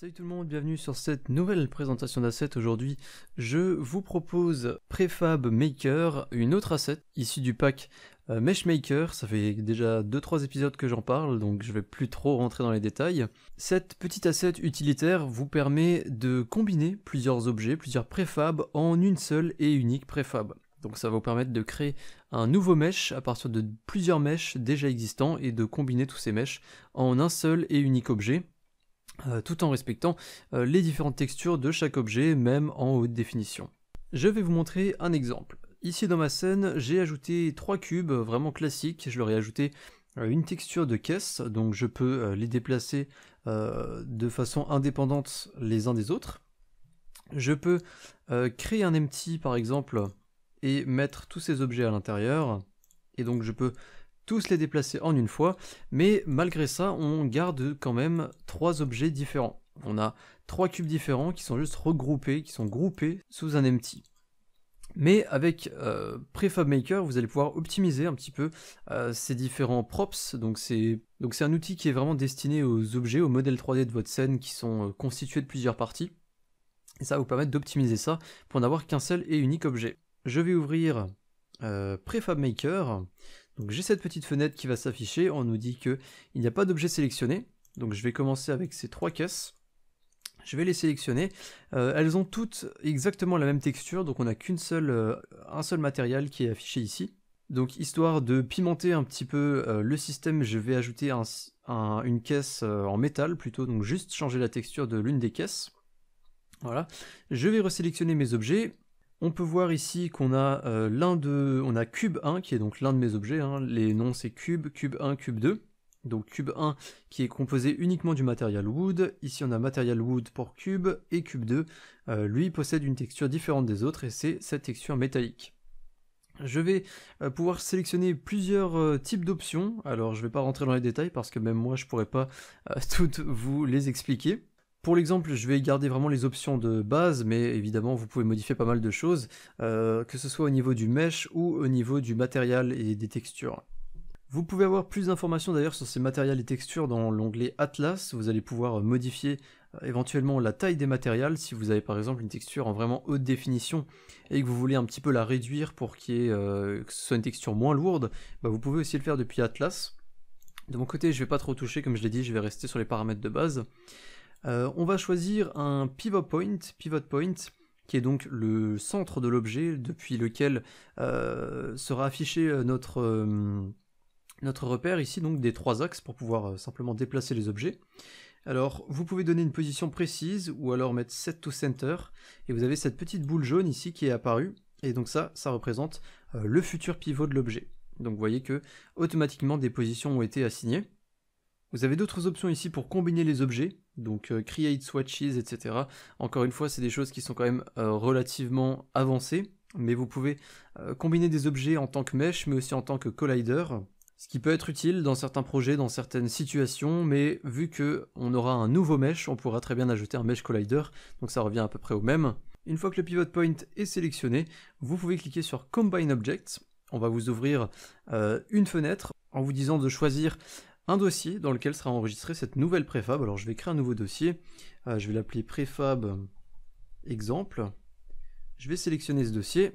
Salut tout le monde, bienvenue sur cette nouvelle présentation d'assets. Aujourd'hui, je vous propose Prefab Maker, une autre asset issue du pack euh, Mesh Maker. Ça fait déjà 2-3 épisodes que j'en parle, donc je vais plus trop rentrer dans les détails. Cette petite asset utilitaire vous permet de combiner plusieurs objets, plusieurs préfabs en une seule et unique préfab. Donc ça va vous permettre de créer un nouveau mesh à partir de plusieurs meshes déjà existants et de combiner tous ces meshes en un seul et unique objet euh, tout en respectant euh, les différentes textures de chaque objet, même en haute définition. Je vais vous montrer un exemple. Ici dans ma scène, j'ai ajouté trois cubes euh, vraiment classiques, je leur ai ajouté une texture de caisse, donc je peux les déplacer de façon indépendante les uns des autres. Je peux créer un empty par exemple et mettre tous ces objets à l'intérieur, et donc je peux tous les déplacer en une fois, mais malgré ça, on garde quand même trois objets différents. On a trois cubes différents qui sont juste regroupés, qui sont groupés sous un empty. Mais avec euh, Prefab Maker, vous allez pouvoir optimiser un petit peu euh, ces différents props. Donc c'est donc c'est un outil qui est vraiment destiné aux objets, aux modèles 3D de votre scène qui sont euh, constitués de plusieurs parties. Et ça vous permettre d'optimiser ça pour n'avoir qu'un seul et unique objet. Je vais ouvrir Prefab Maker j'ai cette petite fenêtre qui va s'afficher, on nous dit qu'il il n'y a pas d'objet sélectionné. Donc je vais commencer avec ces trois caisses. Je vais les sélectionner. Euh, elles ont toutes exactement la même texture, donc on n'a qu'un seul, euh, un seul matériel qui est affiché ici. Donc histoire de pimenter un petit peu euh, le système, je vais ajouter une caisse en métal plutôt, donc juste changer la texture de l'une des caisses. Voilà. Je vais resélectionner mes objets. On peut voir ici qu'on a euh, l'un de, on a cube 1 qui est donc l'un de mes objets, hein. les noms c'est cube, cube 1, cube 2. Donc cube 1 qui est composé uniquement du matériel wood, ici on a matériel wood pour cube et cube 2, euh, lui possède une texture différente des autres et c'est cette texture métallique. Je vais euh, pouvoir sélectionner plusieurs types d'options, alors je ne vais pas rentrer dans les détails parce que même moi je pourrais pas toutes vous les expliquer. Pour l'exemple, je vais garder vraiment les options de base, mais évidemment, vous pouvez modifier pas mal de choses, euh, que ce soit au niveau du mesh ou au niveau du matériel et des textures. Vous pouvez avoir plus d'informations d'ailleurs sur ces matériels et textures dans l'onglet Atlas. Vous allez pouvoir modifier euh, éventuellement la taille des matériels si vous avez par exemple une texture en vraiment haute définition et que vous voulez un petit peu la réduire pour euh, que ce soit une texture moins lourde, bah, vous pouvez aussi le faire depuis Atlas. De mon côté, je ne vais pas trop toucher, comme je l'ai dit, je vais rester sur les paramètres de base. Euh, on va choisir un pivot point, pivot point, qui est donc le centre de l'objet depuis lequel euh, sera affiché euh, notre, notre repère ici, donc des trois axes pour pouvoir simplement déplacer les objets. Alors vous pouvez donner une position précise ou alors mettre set to center et vous avez cette petite boule jaune ici qui est apparue et donc ça, ça représente le futur pivot de l'objet. Donc vous voyez que automatiquement des positions ont été assignées. Vous avez d'autres options ici pour combiner les objets, donc euh, create swatches, etc. Encore une fois, c'est des choses qui sont quand même euh, relativement avancées, mais vous pouvez euh, combiner des objets en tant que mesh, mais aussi en tant que collider, ce qui peut être utile dans certains projets, dans certaines situations, mais vu que on aura un nouveau mesh, on pourra très bien ajouter un mesh collider, donc ça revient à peu près au même. Une fois que le pivot point est sélectionné, vous pouvez cliquer sur Combine Objects, on va vous ouvrir une fenêtre en vous disant de choisir un dossier dans lequel sera enregistrée cette nouvelle préfab. Alors je vais créer un nouveau dossier, euh, je vais l'appeler préfab exemple. Je vais sélectionner ce dossier.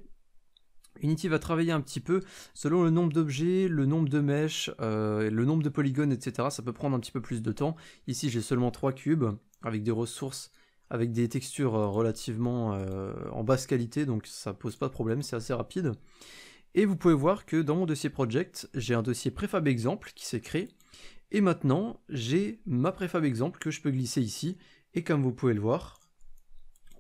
Unity va travailler un petit peu selon le nombre d'objets, le nombre de mèches, euh, le nombre de polygones, etc. Ça peut prendre un petit peu plus de temps. Ici j'ai seulement trois cubes avec des ressources, avec des textures euh, relativement en basse qualité, donc ça pose pas de problème, c'est assez rapide. Et vous pouvez voir que dans mon dossier project, j'ai un dossier préfab exemple qui s'est créé et maintenant, j'ai ma préfab exemple que je peux glisser ici. Et comme vous pouvez le voir,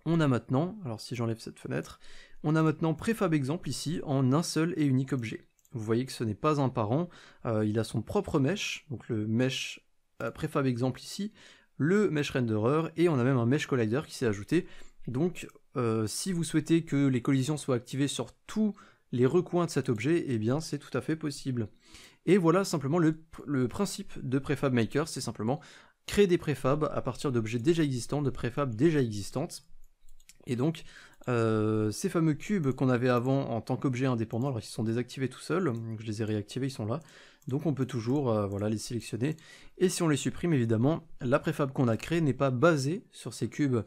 on a maintenant, alors si j'enlève cette fenêtre, on a maintenant préfab exemple ici en un seul et unique objet. Vous voyez que ce n'est pas un parent, euh, il a son propre mesh, donc le mesh euh, préfab exemple ici, le mesh renderer, et on a même un mesh collider qui s'est ajouté. Donc euh, si vous souhaitez que les collisions soient activées sur tous les recoins de cet objet, eh bien c'est tout à fait possible. Et voilà simplement le, principe de Prefab Maker, c'est simplement créer des préfabs à partir d'objets déjà existants, de préfabs déjà existantes. Et donc, euh, ces fameux cubes qu'on avait avant en tant qu'objets indépendants, alors ils sont désactivés tout seuls, je les ai réactivés, ils sont là. Donc on peut toujours euh, voilà, les sélectionner. Et si on les supprime, évidemment, la préfab qu'on a créée n'est pas basée sur ces cubes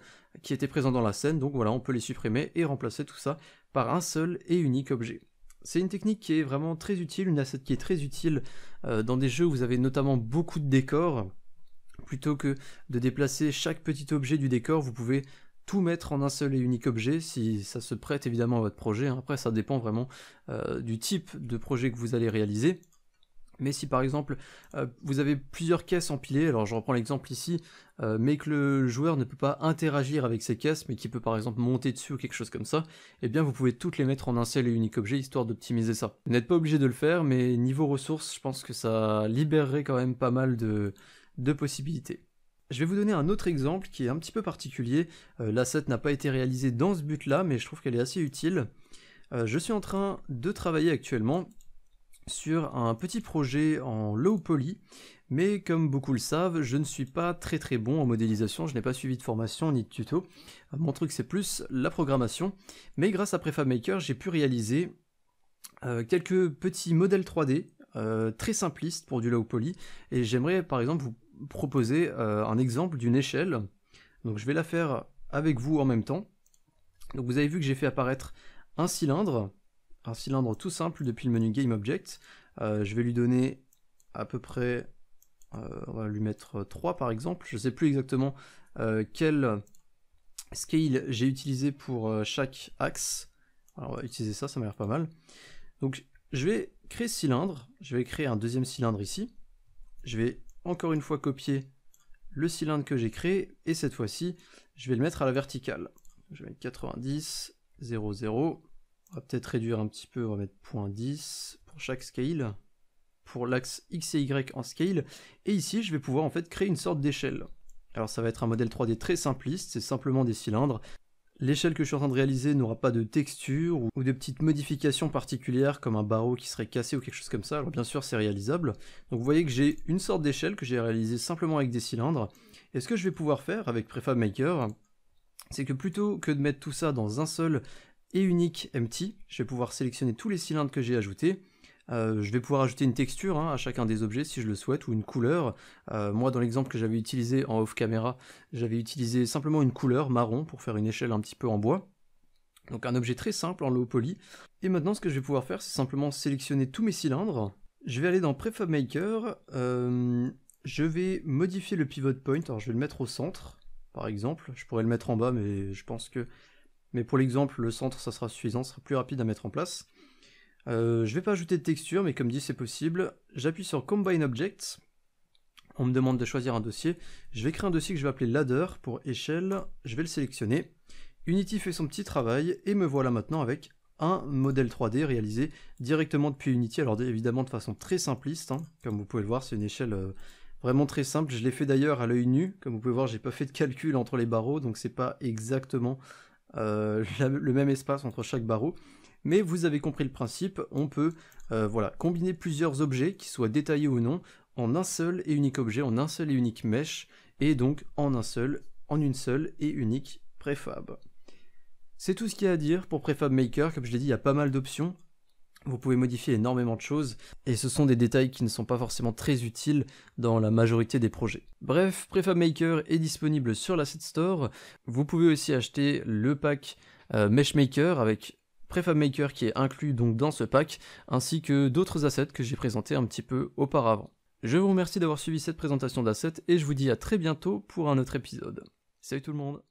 qui étaient présents dans la scène. Donc voilà, on peut les supprimer et remplacer tout ça par un seul et unique objet. C'est une technique qui est vraiment très utile, une asset qui est très utile euh, dans des jeux où vous avez notamment beaucoup de décors. Plutôt que de déplacer chaque petit objet du décor, vous pouvez tout mettre en un seul et unique objet, si ça se prête évidemment à votre projet. Hein. Après, ça dépend vraiment euh, du type de projet que vous allez réaliser. Mais si par exemple euh, vous avez plusieurs caisses empilées, alors je reprends l'exemple ici, euh, mais que le joueur ne peut pas interagir avec ces caisses, mais qui peut par exemple monter dessus ou quelque chose comme ça, eh bien vous pouvez toutes les mettre en un seul et unique objet histoire d'optimiser ça. Vous n'êtes pas obligé de le faire, mais niveau ressources, je pense que ça libérerait quand même pas mal de, possibilités. Je vais vous donner un autre exemple qui est un petit peu particulier. Euh, l'asset n'a pas été réalisé dans ce but-là, mais je trouve qu'elle est assez utile. je suis en train de travailler actuellement sur un petit projet en low poly, mais comme beaucoup le savent, je ne suis pas très très bon en modélisation, je n'ai pas suivi de formation ni de tuto. Mon truc c'est plus la programmation, mais grâce à Maker, j'ai pu réaliser euh, quelques petits modèles 3D euh, très simplistes pour du low poly, et j'aimerais par exemple vous proposer euh, un exemple d'une échelle. Donc je vais la faire avec vous en même temps. Donc vous avez vu que j'ai fait apparaître un cylindre, un cylindre tout simple depuis le menu Game object euh, je vais lui donner à peu près, euh, on va lui mettre 3 par exemple. Je ne sais plus exactement euh, quel scale j'ai utilisé pour chaque axe. Alors on va utiliser ça, ça m'a l'air pas mal. Donc je vais créer ce cylindre, je vais créer un deuxième cylindre ici. Je vais encore une fois copier le cylindre que j'ai créé et cette fois-ci je vais le mettre à la verticale. Je vais mettre 90, 0, 0, on va peut-être réduire un petit peu, on va mettre point pour chaque scale, pour l'axe X et Y en scale. Et ici, je vais pouvoir en fait créer une sorte d'échelle. Alors ça va être un modèle 3D très simpliste, c'est simplement des cylindres. L'échelle que je suis en train de réaliser n'aura pas de texture ou de petites modifications particulières comme un barreau qui serait cassé ou quelque chose comme ça. Alors bien sûr c'est réalisable. Donc vous voyez que j'ai une sorte d'échelle que j'ai réalisée simplement avec des cylindres. Et ce que je vais pouvoir faire avec Prefab Maker, c'est que plutôt que de mettre tout ça dans un seul et unique empty. Je vais pouvoir sélectionner tous les cylindres que j'ai ajoutés. Euh, je vais pouvoir ajouter une texture hein, à chacun des objets si je le souhaite, ou une couleur. Euh, moi, dans l'exemple que j'avais utilisé en off camera j'avais utilisé simplement une couleur marron pour faire une échelle un petit peu en bois. Donc un objet très simple en low poly. Et maintenant, ce que je vais pouvoir faire, c'est simplement sélectionner tous mes cylindres. Je vais aller dans Prefab Maker. Euh, je vais modifier le pivot point. Alors, je vais le mettre au centre, par exemple. Je pourrais le mettre en bas, mais je pense que mais pour l'exemple, le centre, ça sera suffisant, ça sera plus rapide à mettre en place. Euh, je ne vais pas ajouter de texture, mais comme dit, c'est possible. J'appuie sur Combine Objects. On me demande de choisir un dossier. Je vais créer un dossier que je vais appeler Ladder pour échelle. Je vais le sélectionner. Unity fait son petit travail et me voilà maintenant avec un modèle 3D réalisé directement depuis Unity. Alors évidemment de façon très simpliste, hein. comme vous pouvez le voir, c'est une échelle euh, vraiment très simple. Je l'ai fait d'ailleurs à l'œil nu. Comme vous pouvez voir, j'ai pas fait de calcul entre les barreaux, donc c'est pas exactement euh, le même espace entre chaque barreau. Mais vous avez compris le principe, on peut euh, voilà, combiner plusieurs objets, qu'ils soient détaillés ou non, en un seul et unique objet, en un seul et unique mesh, et donc en un seul, en une seule et unique préfab. C'est tout ce qu'il y a à dire pour Prefab Maker, comme je l'ai dit, il y a pas mal d'options, vous pouvez modifier énormément de choses et ce sont des détails qui ne sont pas forcément très utiles dans la majorité des projets. Bref, Prefab Maker est disponible sur l'Asset Store. Vous pouvez aussi acheter le pack euh, Mesh Maker avec Prefab Maker qui est inclus donc dans ce pack ainsi que d'autres assets que j'ai présentés un petit peu auparavant. Je vous remercie d'avoir suivi cette présentation d'assets et je vous dis à très bientôt pour un autre épisode. Salut tout le monde